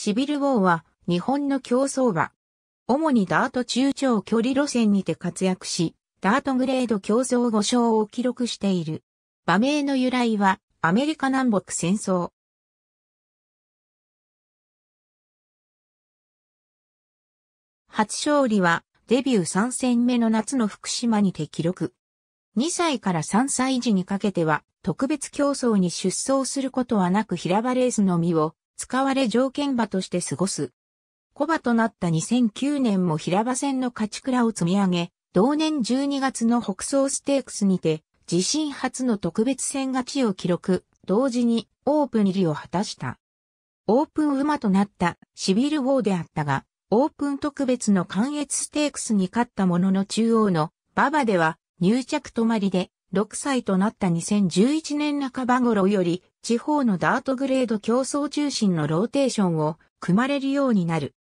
シビルウォーは日本の競争馬。主にダート中長距離路線にて活躍し、ダートグレード競争5勝を記録している。馬名の由来はアメリカ南北戦争。初勝利はデビュー3戦目の夏の福島にて記録。2歳から3歳児にかけては特別競争に出走することはなく平場レースのみを使われ条件場として過ごす。小馬となった2009年も平場戦の勝ち倉を積み上げ、同年12月の北総ステークスにて、自身初の特別戦勝ちを記録、同時にオープン入りを果たした。オープン馬となったシビル・ウォーであったが、オープン特別の関越ステークスに勝ったものの中央の馬場では入着止まりで6歳となった2011年半ば頃より地方のダートグレード競争中心のローテーションを組まれるようになる。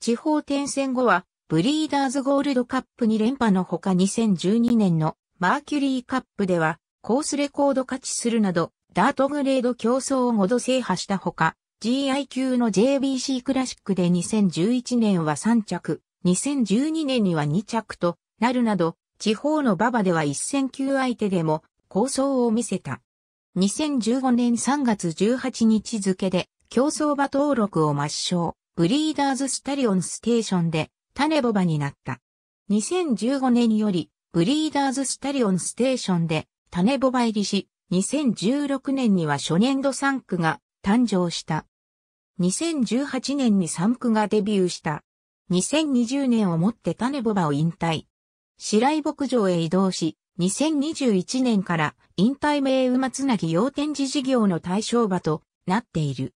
地方転戦後は、ブリーダーズゴールドカップに連覇のほか2012年のマーキュリーカップでは、コースレコード勝ちするなど、ダートグレード競争を5度制覇したほか、GI 級の JBC クラシックで2011年は3着、2012年には2着となるなど、地方の馬場では一戦級相手でも構想を見せた。2015年3月18日付で競争馬登録を抹消、ブリーダーズスタリオンステーションで種ボバになった。2015年よりブリーダーズスタリオンステーションで種ボバ入りし、2016年には初年度3区が誕生した。2018年に3区がデビューした。2020年をもって種ボバを引退。白井牧場へ移動し、2021年から引退名馬つなぎ要展示事業の対象馬となっている。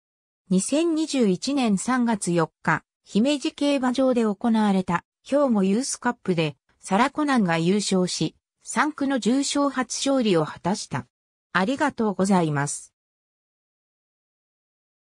2021年3月4日、姫路競馬場で行われた兵庫ユースカップでサラコナンが優勝し、3区の重賞初勝利を果たした。ありがとうございます。